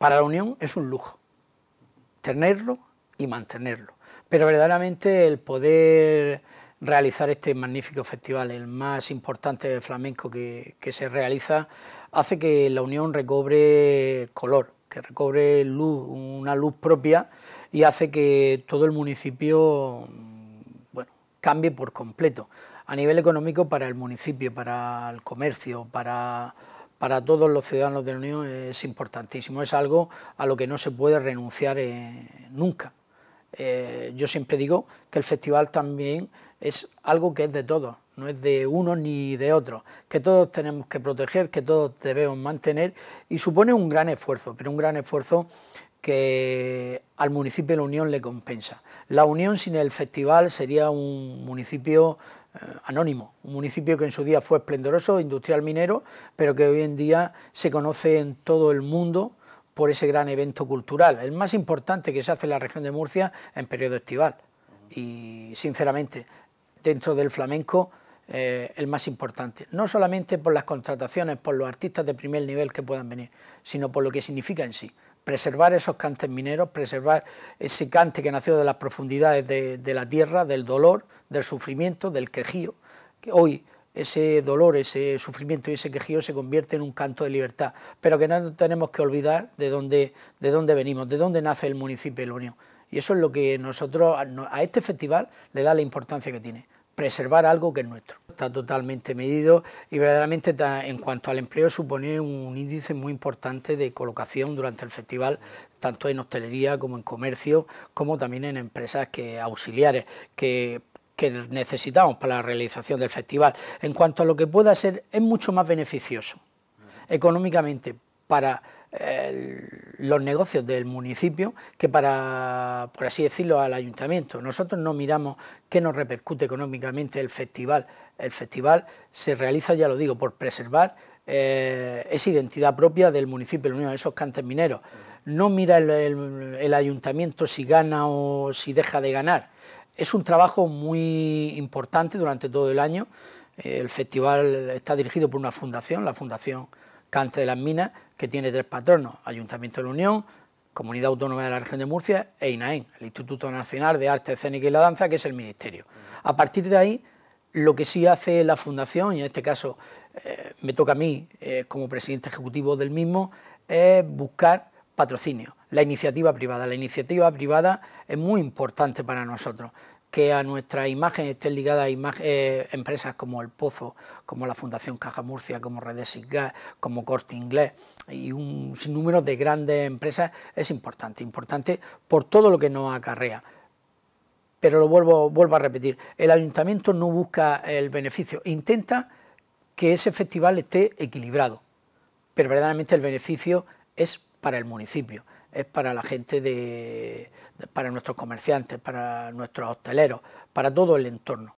Para la Unión es un lujo tenerlo y mantenerlo. Pero verdaderamente el poder realizar este magnífico festival, el más importante de flamenco que, se realiza, hace que la Unión recobre color, que recobre luz, una luz propia y hace que todo el municipio bueno, cambie por completo. A nivel económico para el municipio, para el comercio, para para todos los ciudadanos de la Unión es importantísimo, es algo a lo que no se puede renunciar eh, nunca. Eh, yo siempre digo que el festival también es algo que es de todos, no es de uno ni de otros, que todos tenemos que proteger, que todos debemos mantener y supone un gran esfuerzo, pero un gran esfuerzo que al municipio de La Unión le compensa. La Unión sin el festival sería un municipio eh, anónimo, un municipio que en su día fue esplendoroso, industrial minero, pero que hoy en día se conoce en todo el mundo por ese gran evento cultural, el más importante que se hace en la región de Murcia en periodo estival. Y sinceramente, dentro del flamenco, eh, el más importante, no solamente por las contrataciones, por los artistas de primer nivel que puedan venir, sino por lo que significa en sí preservar esos cantes mineros, preservar ese cante que nació de las profundidades de, la tierra, del dolor, del sufrimiento, del quejío, que hoy ese dolor, ese sufrimiento y ese quejío se convierte en un canto de libertad, pero que no tenemos que olvidar de dónde, de dónde venimos, de dónde nace el municipio de La Unión. Y eso es lo que nosotros, a este festival, le da la importancia que tiene, preservar algo que es nuestro está totalmente medido y verdaderamente en cuanto al empleo supone un índice muy importante de colocación durante el festival, tanto en hostelería como en comercio, como también en empresas que, auxiliares que que necesitamos para la realización del festival. En cuanto a lo que pueda ser, es mucho más beneficioso económicamente para los negocios del municipio que para, por así decirlo, al ayuntamiento. Nosotros no miramos qué nos repercute económicamente el festival. El festival se realiza, ya lo digo, por preservar eh, esa identidad propia del municipio de Unión, esos cantes mineros. No mira el, el ayuntamiento si gana o si deja de ganar. Es un trabajo muy importante durante todo el año. El festival está dirigido por una fundación, la Fundación Cante de las Minas, que tiene tres patronos, Ayuntamiento de la Unión, Comunidad Autónoma de la Región de Murcia e INAEN, el Instituto Nacional de Arte Escénica y la Danza, que es el Ministerio. A partir de ahí, lo que sí hace la Fundación, y en este caso eh, me toca a mí eh, como presidente ejecutivo del mismo, es buscar patrocinio, la iniciativa privada. La iniciativa privada es muy importante para nosotros, que a nuestra imagen estén ligadas eh, empresas como El Pozo, como la Fundación Caja Murcia, como Redes Gas, como Corte Inglés y un sinnúmero de grandes empresas es importante, importante por todo lo que nos acarrea. Pero lo vuelvo, vuelvo a repetir, el ayuntamiento no busca el beneficio, intenta que ese festival esté equilibrado, pero verdaderamente el beneficio es para el municipio, es para la gente de, para nuestros comerciantes, para nuestros hosteleros, para todo el entorno.